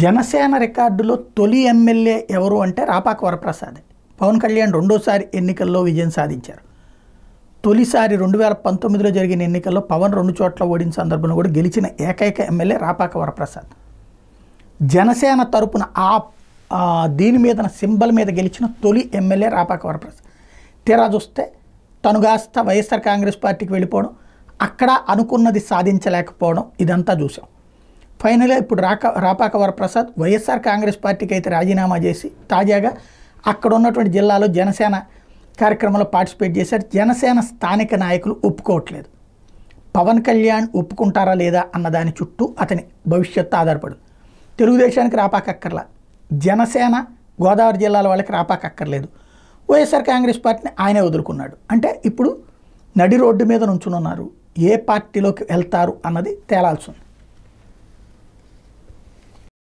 జనసేన రికార్డులో తొలి ఎమ్మెల్యే ఎవరు అంటే రాపాక వరప్రసాద్ పవన్ కళ్యాణ్ రెండోసారి ఎన్నికల్లో విజయం సాధించారు తొలిసారి రెండు వేల పంతొమ్మిదిలో జరిగిన ఎన్నికల్లో పవన్ రెండు చోట్ల ఓడిన సందర్భంలో కూడా గెలిచిన ఏకైక ఎమ్మెల్యే రాపాక వరప్రసాద్ జనసేన తరపున ఆ దీని మీద సింబల్ మీద గెలిచిన తొలి ఎమ్మెల్యే రాపాక వరప్రసాద్ తీరా చూస్తే తను కాస్త వైఎస్ఆర్ కాంగ్రెస్ పార్టీకి వెళ్ళిపోవడం అక్కడ అనుకున్నది సాధించలేకపోవడం ఇదంతా చూసాం ఫైనల్గా ఇప్పుడు రాక రాపాక వరప్రసాద్ వైఎస్ఆర్ కాంగ్రెస్ పార్టీకి అయితే రాజీనామా చేసి తాజాగా అక్కడ ఉన్నటువంటి జిల్లాలో జనసేన కార్యక్రమంలో పార్టిసిపేట్ చేశారు జనసేన స్థానిక నాయకులు ఒప్పుకోవట్లేదు పవన్ కళ్యాణ్ ఒప్పుకుంటారా లేదా అన్నదాని చుట్టూ అతని భవిష్యత్తు ఆధారపడు తెలుగుదేశానికి రాపాకక్కర్లా జనసేన గోదావరి జిల్లాల వాళ్ళకి రాపాకక్కర్లేదు వైఎస్ఆర్ కాంగ్రెస్ పార్టీని ఆయనే వదులుకున్నాడు అంటే ఇప్పుడు నడి రోడ్డు మీద నుంచునున్నారు ఏ పార్టీలోకి వెళ్తారు అన్నది తేలాల్సి ఉంది